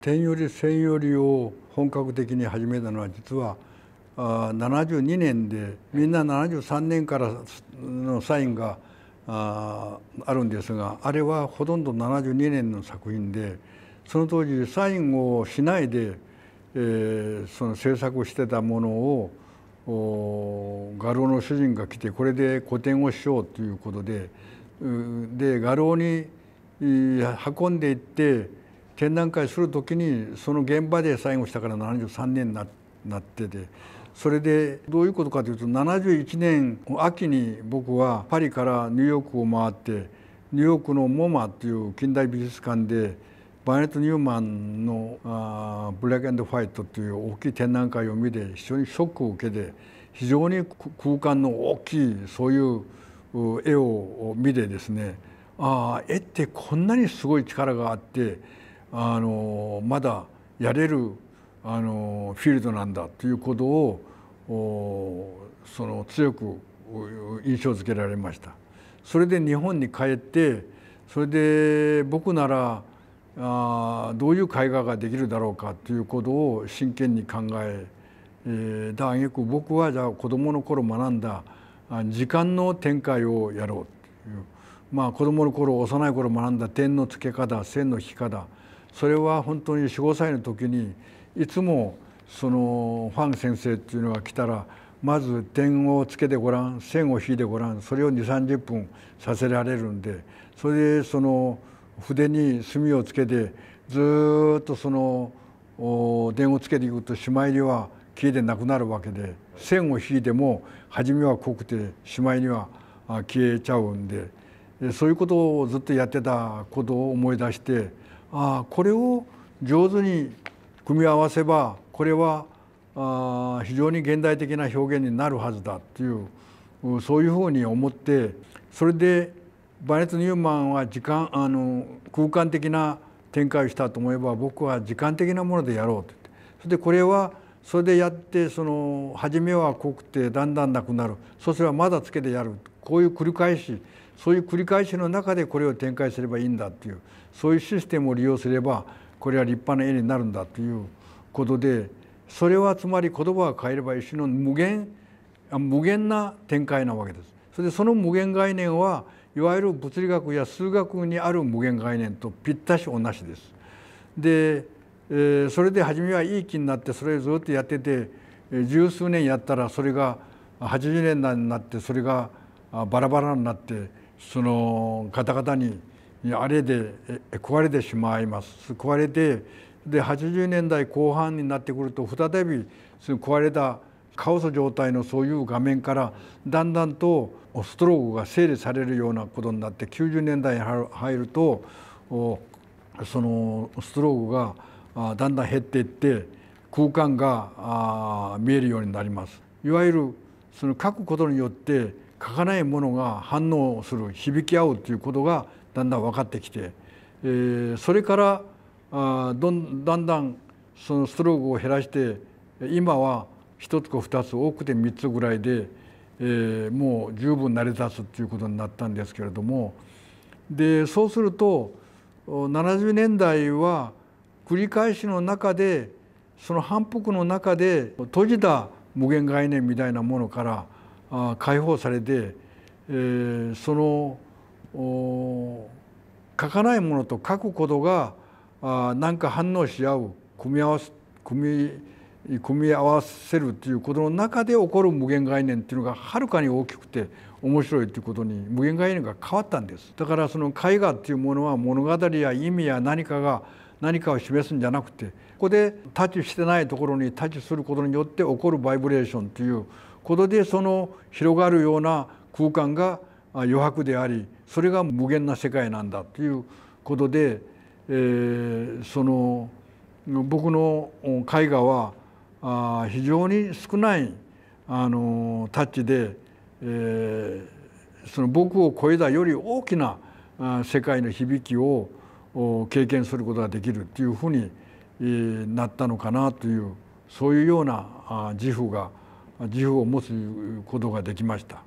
天より千よりを本格的に始めたのは実は72年でみんな73年からのサインがあるんですがあれはほとんど72年の作品でその当時サインをしないで、その制作してたものを画廊の主人が来てこれで個展をしようということでで画廊に運んでいって展覧会する時にその現場で最後したから73年になっててそれでどういうことかというと71年秋に僕はパリからニューヨークを回ってニューヨークのモマっていう近代美術館でバーネット・ニューマンのあ「ブラックファイト」という大きい展覧会を見て非常にショックを受けて非常に空間の大きいそういう絵を見てですねああ絵ってこんなにすごい力があってあのまだやれるあのフィールドなんだということをその強く印象づけられましたそれで日本に帰ってそれで僕ならあどういう絵画ができるだろうかということを真剣に考えた挙句僕はじゃあ子どもの頃学んだ時間の展開をやろうというまあ子どもの頃幼い頃学んだ点の付け方線の引き方それは本当に45歳の時にいつもそのファン先生っていうのが来たらまず点をつけてごらん線を引いてごらんそれを2 3 0分させられるんでそれでその筆に墨をつけてずっとその点をつけていくとしまいには消えてなくなるわけで線を引いても初めは濃くてしまいには消えちゃうんでそういうことをずっとやってたことを思い出してあこれを上手に組み合わせばこれはあ非常に現代的な表現になるはずだというそういうふうに思ってそれでバネツ・ニューマンは時間あの空間的な展開をしたと思えば僕は時間的なものでやろうと言ってそれでこれはそれでやってその初めは濃くてだんだんなくなるそうすればまだつけてやるこういう繰り返しそういう繰り返しの中でこれを展開すればいいんだっていうそういうシステムを利用すればこれは立派な絵になるんだということでそれはつまり言葉を変えれば一種の無限無限な展開なわけです。それでその無限概念はいわゆる物理学や数学にある無限概念とぴったし同じです。で、えー、それで初めはいい気になってそれをずっとやっててえ十数年やったらそれが80年代になってそれがバラバラになってその方々にあれで壊れてしまいます壊れてで80年代後半になってくると再びその壊れたカオス状態のそういう画面からだんだんとストロークが整理されるようなことになって90年代に入るとそのストロークがだんだん減っていって空間が見えるようになります。いわゆるその書くことによって書かないものが反応する響き合うということがだんだん分かってきて、えー、それからあどんだんだんそのストロークを減らして今は1つか2つ多くて3つぐらいで、えー、もう十分成り立つということになったんですけれどもでそうすると70年代は繰り返しの中でその反復の中で閉じた無限概念みたいなものから解放されて、えー、その書かないものと書くことが何か反応し合う組み合わせ組み組み合わせるっていうことの中で起こる無限概念っていうのがはるかに大きくて面白いっていうことに無限概念が変わったんですだからその絵画っていうものは物語や意味や何かが何かを示すんじゃなくてここでタッチしてないところにタッチすることによって起こるバイブレーションということでその広がるような空間が余白でありそれが無限な世界なんだということで、えー、その僕の絵画はあ非常に少ないあのタッチで、えー、その僕を超えたより大きな世界の響きを経験することができるっていうふうになったのかなというそういうような自負が自負を持つことができました。